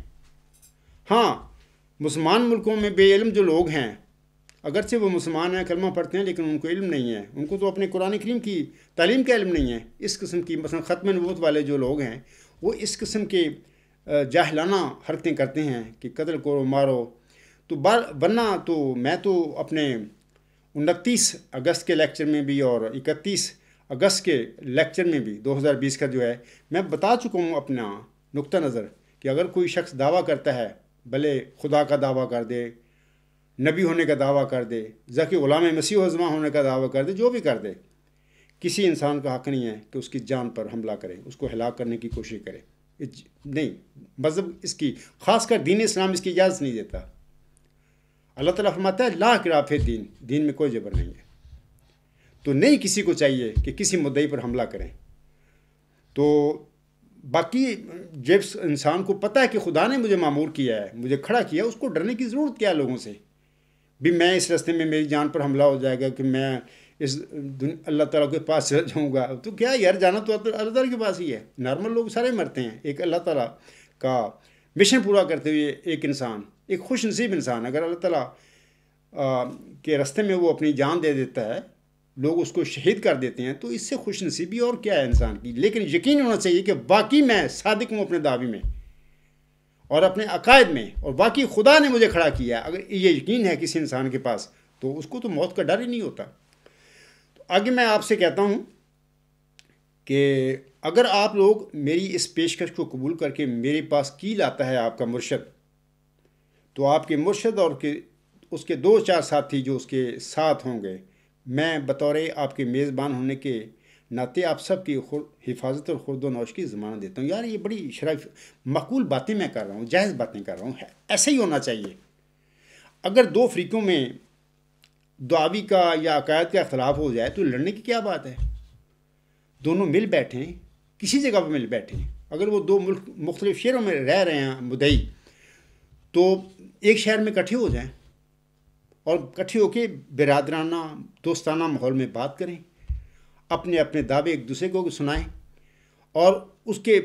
S1: हाँ मुसलमान मुल्कों में बेइल्म जो लोग हैं अगरचे वो मुसलमान हैं कलमा पढ़ते हैं लेकिन उनको इल्म नहीं है उनको तो अपने कुरान करीम की तालीम का इल्म नहीं है इस किस्म की मसलन ख़त्म नबूत वाले जो लोग हैं वो इस किस्म के जाहलाना हरकतें करते हैं कि कत्ल करो मारो तो वरना तो मैं तो अपने उनतीस अगस्त के लेक्चर में भी और इकतीस अगस्त के लेक्चर में भी 2020 का जो है मैं बता चुका हूँ अपना नुक़ नज़र कि अगर कोई शख्स दावा करता है भले खुदा का दावा कर दे नबी होने का दावा कर दे जबकि ग़ुलाम मसीह अजमा होने का दावा कर दे जो भी कर दे किसी इंसान का हक नहीं है कि उसकी जान पर हमला करें उसको हिला करने की कोशिश करें नहीं मज़हब मतलब इसकी ख़ासकर दीन इस्लाम इसकी इजाज़त नहीं देता अल्लाह तला फरमाता है ला किराफ दीन दीन में कोई जबर नहीं है तो नहीं किसी को चाहिए कि किसी मुद्दे पर हमला करें तो बाकी जब इंसान को पता है कि खुदा ने मुझे मामूर किया है मुझे खड़ा किया उसको डरने की ज़रूरत क्या है लोगों से भी मैं इस रास्ते में मेरी जान पर हमला हो जाएगा कि मैं इस अल्लाह ताला के पास चल जाऊँगा तो क्या यार जाना तो अल्लाह ताला के पास ही है नॉर्मल लोग सारे मरते हैं एक अल्लाह ताला का मिशन पूरा करते हुए एक इंसान एक खुश नसीब इंसान अगर अल्लाह ताला के रस्ते में वो अपनी जान दे देता है लोग उसको शहीद कर देते हैं तो इससे खुश नसीबी और क्या है इंसान की लेकिन यकीन होना चाहिए कि वाकई मैं सादिक हूँ अपने दावे में और अपने अकायद में और बाकी खुदा ने मुझे खड़ा किया अगर ये यकीन है किसी इंसान के पास तो उसको तो मौत का डर ही नहीं होता तो आगे मैं आपसे कहता हूँ कि अगर आप लोग मेरी इस पेशकश को कबूल करके मेरे पास की लाता है आपका मुर्शद तो आपके मुर्शद और के उसके दो चार साथी जो उसके साथ होंगे मैं बतौर आपके मेज़बान होने के नाते आप सब की हिफाजत और खुरद नौश की ज़मानत देता हूँ यार ये बड़ी शराफ मकूल बातें मैं कर रहा हूँ जायज़ बातें कर रहा हूँ ऐसे ही होना चाहिए अगर दो फ्रीकों में दावी का या अकायद का अख्तिलाफ हो जाए तो लड़ने की क्या बात है दोनों मिल बैठें किसी जगह पर मिल बैठें अगर वो दो मुल्क मुख्तलिफ शहरों में रह रहे हैं मुदई तो एक शहर में इकट्ठे हो जाएं और इकट्ठे होकर बिरादराना दोस्ताना माहौल में बात करें अपने अपने दावे एक दूसरे को सुनाएं और उसके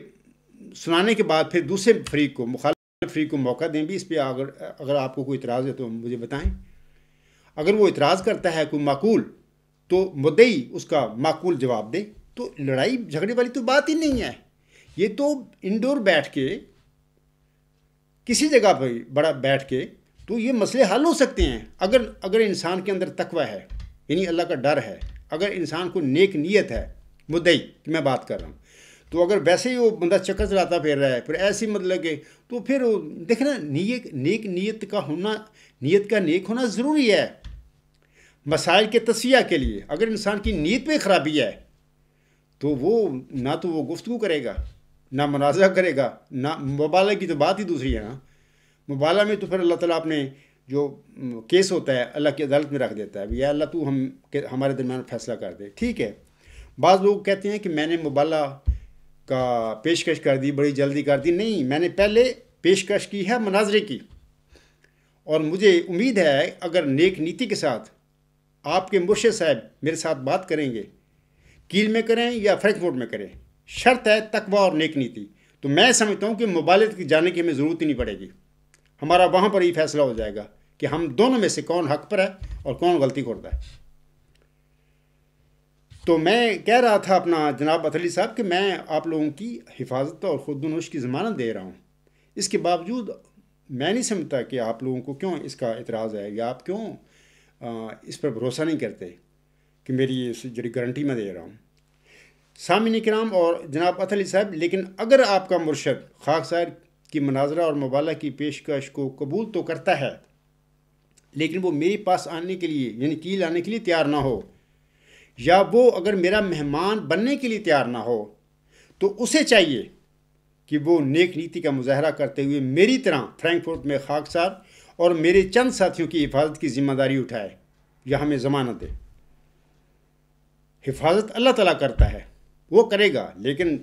S1: सुनाने के बाद फिर दूसरे फरीक को मुखाल फरीक को मौका दें भी इस पर अगर अगर आपको कोई इतराज़ है तो मुझे बताएं अगर वो इतराज़ करता है कोई माकूल तो मुद्दई उसका माकूल जवाब दे तो लड़ाई झगड़े वाली तो बात ही नहीं है ये तो इंडोर बैठ के किसी जगह पर बड़ा बैठ के तो ये मसले हल हो सकते हैं अगर अगर इंसान के अंदर तकवा है यानी अल्लाह का डर है अगर इंसान को नेक नीयत है मुद्दई की मैं बात कर रहा हूँ तो अगर वैसे ही वो बंदा चक्कर चलाता फिर रहा है फिर ऐसी मतलब के तो फिर देखना नीयत नेक नीयत का होना नीयत का नेक होना ज़रूरी है मसाइल के तस्या के लिए अगर इंसान की नीयत में ख़राबी है तो वो ना तो वो गुफ्तु करेगा ना मुनाजा करेगा ना मुबाला की तो बात ही दूसरी है ना मुबाला में तो फिर अल्लाह ताला अपने जो केस होता है अल्लाह की अदालत में रख देता है या अल्लाह तू हम हमारे दरमियान फैसला कर दे ठीक है बाज़ लोग कहते हैं कि मैंने मुबाला का पेशकश कर दी बड़ी जल्दी कर दी नहीं मैंने पहले पेशकश की है मनाजरे की और मुझे उम्मीद है अगर नेक नीति के साथ आपके मुर्शद साहब मेरे साथ बात करेंगे कील में करें या फ्रैंकफोर्ट में करें शर्त है तकवा और नेक नीति तो मैं समझता हूँ कि मोबाइल की जाने की हमें ज़रूरत ही नहीं पड़ेगी हमारा वहाँ पर ही फैसला हो जाएगा कि हम दोनों में से कौन हक पर है और कौन गलती करता है तो मैं कह रहा था अपना जनाब अतली साहब कि मैं आप लोगों की हिफाजत और खुदनोश की ज़मानत दे रहा हूँ इसके बावजूद मैं नहीं समझता कि आप लोगों को क्यों इसका एतराज़ है या आप क्यों इस पर भरोसा नहीं करते कि मेरी ये जो गारंटी मैं दे रहा हूँ सामिन कराम और जनाब अतली साहब लेकिन अगर आपका मुर्शद खाक साहब की मनाजरा और मबाला की पेशकश को कबूल तो करता है लेकिन वो मेरे पास आने के लिए यानी कील आने के लिए तैयार ना हो या वो अगर मेरा मेहमान बनने के लिए तैयार ना हो तो उसे चाहिए कि वो नेक नीति का मुजाहरा करते हुए मेरी तरह फ्रैंकफर्ट में खाक साहब और मेरे चंद साथियों की हिफाजत की जिम्मेदारी उठाए या हमें ज़मानत दे हिफाजत अल्लाह तला करता है वो करेगा लेकिन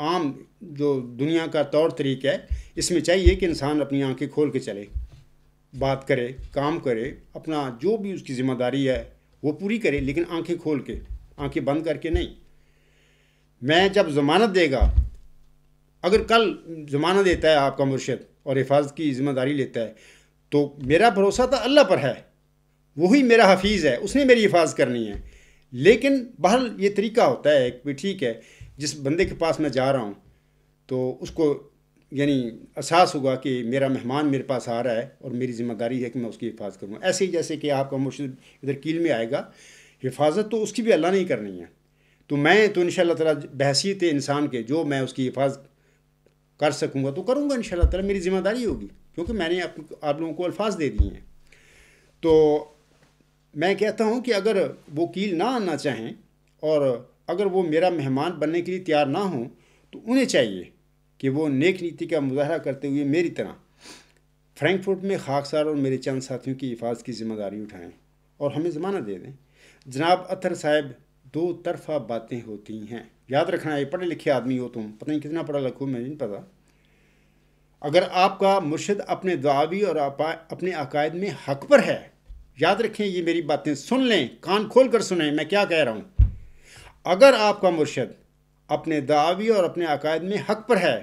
S1: आम जो दुनिया का तौर तरीका है इसमें चाहिए कि इंसान अपनी आंखें खोल के चले बात करे काम करे अपना जो भी उसकी ज़िम्मेदारी है वो पूरी करे लेकिन आंखें खोल के आंखें बंद करके नहीं मैं जब ज़मानत देगा अगर कल ज़मानत देता है आपका मुर्शद और हिफाजत की ज़िम्मेदारी लेता है तो मेरा भरोसा तो अल्लाह पर है वही मेरा हफीज़ है उसने मेरी हिफाजत करनी है लेकिन बहरहाल ये तरीका होता है कि ठीक है जिस बंदे के पास मैं जा रहा हूँ तो उसको यानी एहसास होगा कि मेरा मेहमान मेरे पास आ रहा है और मेरी जिम्मेदारी है कि मैं उसकी हिफाजत करूँ ऐसे ही जैसे कि आपका मुर्शद इधर कील में आएगा हिफाजत तो उसकी भी अल्लाह ने ही करनी है तो मैं तो इन ताला बहसीत इंसान के जो मैं उसकी हिफाजत कर सकूँगा तो करूँगा इन शाला मेरी जिम्मेदारी होगी क्योंकि मैंने आप लोगों को अल्फाज दे दिए हैं तो मैं कहता हूँ कि अगर वो कील ना आना चाहें और अगर वो मेरा मेहमान बनने के लिए तैयार ना हो तो उन्हें चाहिए कि वो नेक नीति का मुजाहरा करते हुए मेरी तरह फ्रैंकफर्ट में खाकसार और मेरे चंद साथियों की हिफाजत की जिम्मेदारी उठाएं और हमें ज़माना दे दें जनाब अतर साहब दो तरफा बातें होती हैं याद रखना ये पढ़े लिखे आदमी हो तुम पता नहीं कितना पढ़ा लिखो मैं नहीं पता अगर आपका मुर्शद अपने दावी और अपने अकायद में हक पर है याद रखें ये मेरी बातें सुन लें कान खोल कर सुने मैं क्या कह रहा हूँ अगर आपका मुर्शद अपने दावी और अपने अकायद में हक पर है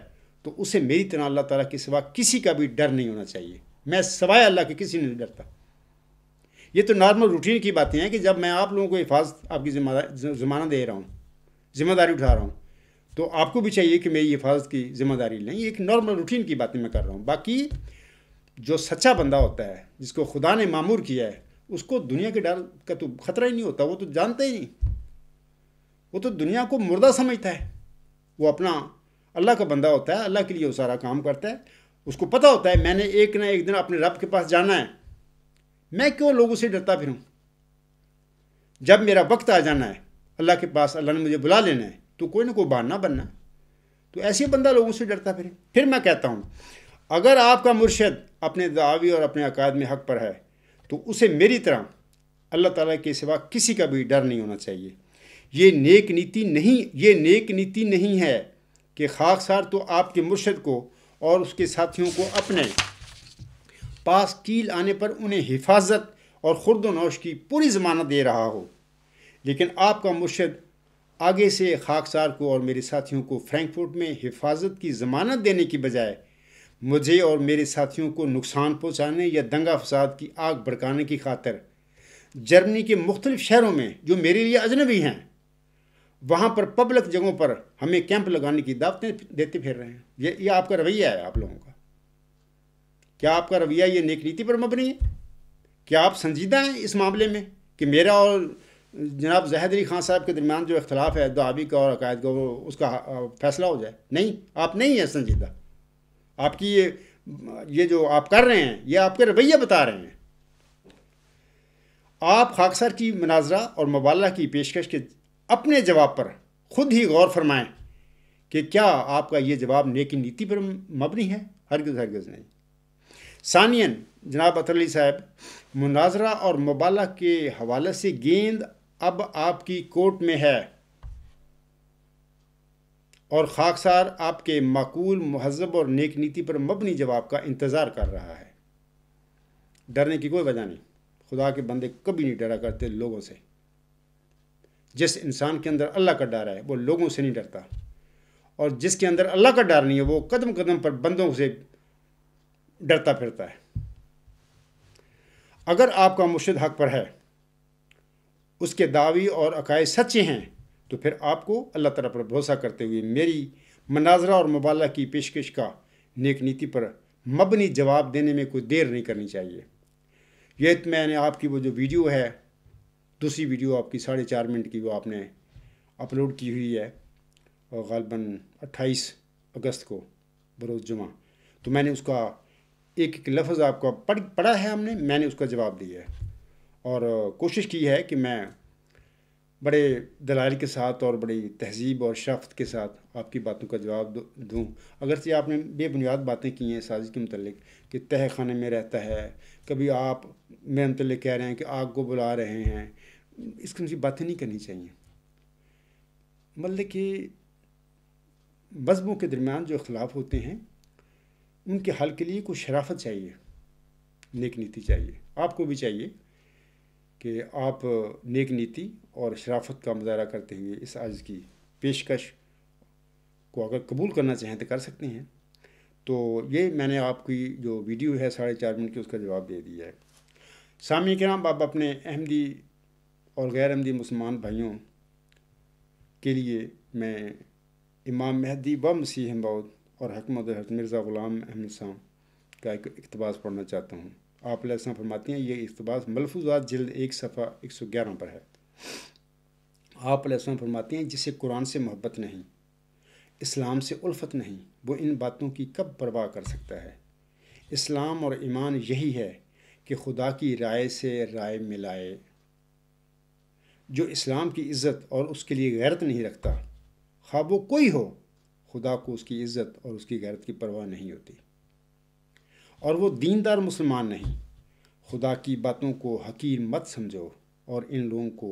S1: तो उसे मेरी तरह अल्लाह ताला के सिवा किसी का भी डर नहीं होना चाहिए मैं सवाए अल्लाह के किसी नहीं डरता ये तो नॉर्मल रूटीन की बातें हैं कि जब मैं आप लोगों को हिफाजत आपकी ज़माना दे रहा हूँ जिम्मेदारी उठा रहा हूँ तो आपको भी चाहिए कि मेरी हिफाजत की जिम्मेदारी लें ये एक नॉर्मल रूटीन की बातें मैं कर रहा हूँ बाकी जो सच्चा बंदा होता है जिसको खुदा ने मामूर किया है उसको दुनिया के डर का तो खतरा ही नहीं होता वो तो जानते ही नहीं वो तो दुनिया को मुर्दा समझता है वो अपना अल्लाह का बंदा होता है अल्लाह के लिए वो सारा काम करता है उसको पता होता है मैंने एक ना एक दिन अपने रब के पास जाना है मैं क्यों लोगों से डरता हूँ जब मेरा वक्त आ जाना है अल्लाह के पास अल्लाह ने मुझे बुला लेना है तो कोई ना कोई बहाना बनना तो ऐसे बंदा लोगों से डरता फिर फिर मैं कहता हूँ अगर आपका मुर्शद अपने दावी और अपने अकायद में हक पर है तो उसे मेरी तरह अल्लाह ताला के सिवा किसी का भी डर नहीं होना चाहिए ये नेक नीति नहीं ये नेक नीति नहीं है कि खाकसार तो आपके मुर्शद को और उसके साथियों को अपने पास कील आने पर उन्हें हिफाजत और नौश की पूरी ज़मानत दे रहा हो लेकिन आपका मुर्शद आगे से खाकसार को और मेरे साथियों को फ्रैंकफर्ट में हिफाजत की ज़मानत देने की बजाय मुझे और मेरे साथियों को नुकसान पहुंचाने या दंगा फसाद की आग भड़काने की खातर जर्मनी के मुख्तलिफ शहरों में जो मेरे लिए अजनबी हैं वहाँ पर पब्लिक जगहों पर हमें कैंप लगाने की दावतें देते फिर रहे हैं ये ये आपका रवैया है आप लोगों का क्या आपका रवैया ये नेक नीति पर मबनी है क्या आप संजीदा हैं इस मामले में कि मेरा और जनाब जहद अली खान साहब के दरमियान जो इख्तलाफ है दावी का और अकायद का वो उसका फैसला हो जाए नहीं आप नहीं हैं संजीदा आपकी ये ये जो आप कर रहे हैं ये आपके रवैये बता रहे हैं आप खाकसर की मनाजरा और मबाला की पेशकश के अपने जवाब पर खुद ही गौर फरमाएं कि क्या आपका ये जवाब नेकी नीति पर मबनी है हरगज हरगज नहीं सानियन जनाब अतरली साहब मुनाजरा और मबाला के हवाले से गेंद अब आपकी कोर्ट में है और खाकसार आपके माकूल महजब और नेक नीति पर मबनी जवाब का इंतज़ार कर रहा है डरने की कोई वजह नहीं खुदा के बंदे कभी नहीं डरा करते लोगों से जिस इंसान के अंदर अल्लाह का डर है वो लोगों से नहीं डरता और जिसके अंदर अल्लाह का डर नहीं है वो कदम कदम पर बंदों से डरता फिरता है अगर आपका मुर्शद हक पर है उसके दावी और अकाए सच्चे हैं तो फिर आपको अल्लाह तला पर भरोसा करते हुए मेरी मनाजरा और मुबाला की पेशकश का नेक नीति पर मबनी जवाब देने में कोई देर नहीं करनी चाहिए यह तो मैंने आपकी वो जो वीडियो है दूसरी वीडियो आपकी साढ़े चार मिनट की वो आपने अपलोड की हुई है और गालबन अट्ठाईस अगस्त को बरोज़ जुमा तो मैंने उसका एक एक लफ्ज़ आपका पढ़ पढ़ा है हमने मैंने उसका जवाब दिया है और कोशिश की है कि मैं बड़े दलाल के साथ और बड़ी तहजीब और शफ़त के साथ आपकी बातों का जवाब दूँ अगर से आपने बेबुनियाद बातें की हैं साजिश के मतलब कि तह खाने में रहता है कभी आप मेरे मतलब कह रहे हैं कि आग को बुला रहे हैं इस किस्म की बातें नहीं करनी चाहिए मतलब कि मजबों के दरमियान जो अख्लाफ होते हैं उनके हल के लिए कुछ शराफत चाहिए नेक नीति चाहिए आपको भी चाहिए कि आप नेक नीति और शराफत का मुजाहरा करते हुए इस अर्ज़ की पेशकश को अगर कबूल करना चाहें तो कर सकते हैं तो ये मैंने आपकी जो वीडियो है साढ़े चार मिनट की उसका जवाब दे दिया है सामी कराम आप अपने अहमदी और गैर अहमदी मुसलमान भाइयों के लिए मैं इमाम मेहदी व मसीह अहमद और हकमद मिर्ज़ा ग़ुलाम अहमद साम का एक इकतबास पढ़ना चाहता हूँ आप फरमाती हैं ये इकतबास मलफूजात जल्द एक सफ़ा एक सौ ग्यारह पर है आप लहसा फरमाती हैं जिसे कुरान से मोहब्बत नहीं इस्लाम से उल्फत नहीं वो इन बातों की कब परवाह कर सकता है इस्लाम और ईमान यही है कि खुदा की राय से राय मिलाए जो इस्लाम की इज़्ज़त और उसके लिए गैरत नहीं रखता खा वो कोई हो खुदा को उसकी इज़्ज़त और उसकी गैरत की परवाह नहीं होती और वो दीनदार मुसलमान नहीं खुदा की बातों को हकीर मत समझो और इन लोगों को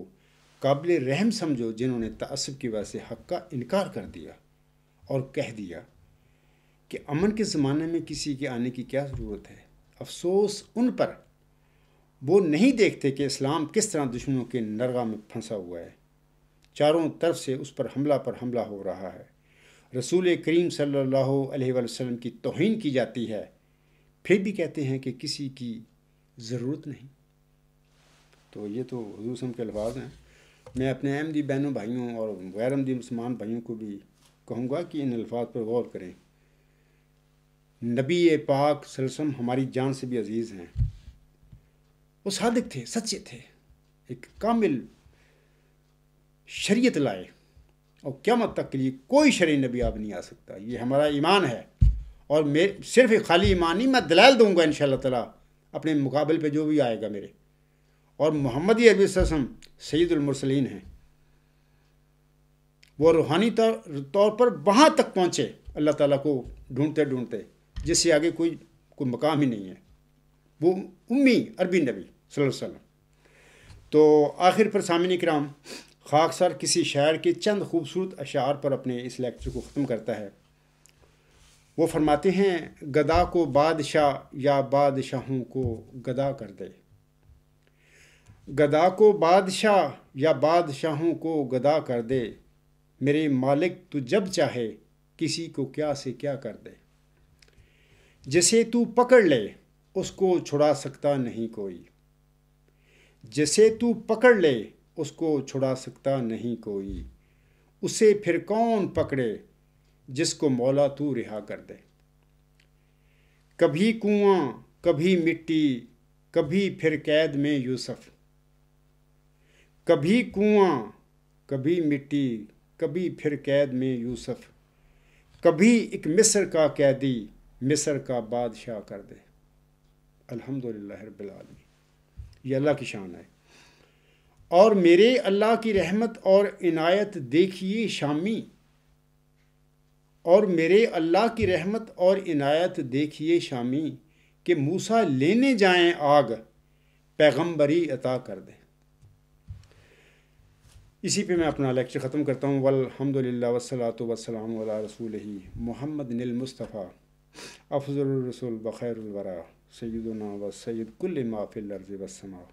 S1: काबिल रहम समझो जिन्होंने तसब की वजह से हक का इनकार कर दिया और कह दिया कि अमन के ज़माने में किसी के आने की क्या ज़रूरत है अफसोस उन पर वो नहीं देखते कि इस्लाम किस तरह दुश्मनों के नरगा में फंसा हुआ है चारों तरफ से उस पर हमला पर हमला हो रहा है रसूल करीम सल्लल्लाहु अलैहि वसल्लम की तोहन की जाती है फिर भी कहते हैं कि किसी की ज़रूरत नहीं तो ये तो हजूसम के अल्फाज हैं मैं अपने अहमदी बहनों भाइयों और गैर अहमदी मुसलमान भाइयों को भी कहूँगा कि इन अल्फाज पर गौर करें नबी पाक सलसम हमारी जान से भी अजीज़ हैं वो सादक थे सच्चे थे एक कामिल शरीयत लाए और क्या मत तक के लिए कोई शरीय नबी आप नहीं आ सकता ये हमारा ईमान है और मेरे सिर्फ खाली ईमानी मैं दलाल दूंगा इन ताला अपने मुकाबले पे जो भी आएगा मेरे और मोहम्मद अरबी वसम सईदुलमरसलिन हैं वो रूहानी तौर पर वहाँ तक पहुँचे अल्लाह ताला को ढूंढते ढूंढते जिससे आगे कोई कोई मकाम ही नहीं है वो उम्मी अरबी नबी वसल्लम तो आखिर पर सामिन कराम खाकसर किसी शायर के चंद खूबसूरत अशार पर अपने इस लेक्चर को ख़त्म करता है वो फरमाते हैं गदा को बादशाह या बादशाहों को गदा कर दे गदा को बादशाह या बादशाहों को गदा कर दे मेरे मालिक तू जब चाहे किसी को क्या से क्या कर दे जिसे तू पकड़ ले उसको छुड़ा सकता नहीं कोई जिसे तू पकड़ ले उसको छुड़ा सकता नहीं कोई उसे फिर कौन पकड़े जिसको मौला तू रिहा कर दे कभी कुआं कभी मिट्टी कभी फिर कैद में यूसुफ कभी कुआं कभी मिट्टी कभी फिर कैद में यूसुफ कभी एक मिस्र का कैदी मिस्र का बादशाह कर दे अल्हम्दुलिल्लाह रब्बिल आलमीन ये अल्लाह की शान है और मेरे अल्लाह की रहमत और इनायत देखिए शामी और मेरे अल्लाह की रहमत और इनायत देखिए शामी कि मूसा लेने जाएं आग पैगंबरी अता कर दें इसी पे मैं अपना लेक्चर ख़त्म करता हूँ वलहमदिल्ला वसलात वसलाम रसूल ही मोहम्मद निलमुस्तफ़ा रसूल बखैरवरा सैदुना व सैद कुल माफिल वसमा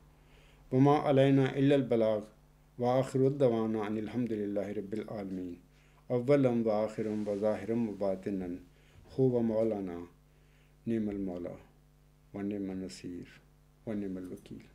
S1: वमा अलैना अलबलाग व आखिरदवाना अनिलहमदिल्ला रबालमीन अव्वलम व आखिरम व ज़ाहिरम व बातिन खूब मौलाना निमल मौला व निमल नसीर व निमल वकील